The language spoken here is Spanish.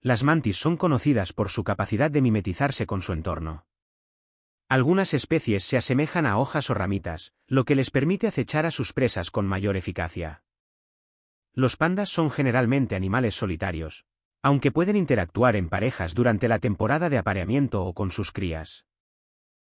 Las mantis son conocidas por su capacidad de mimetizarse con su entorno. Algunas especies se asemejan a hojas o ramitas, lo que les permite acechar a sus presas con mayor eficacia. Los pandas son generalmente animales solitarios, aunque pueden interactuar en parejas durante la temporada de apareamiento o con sus crías.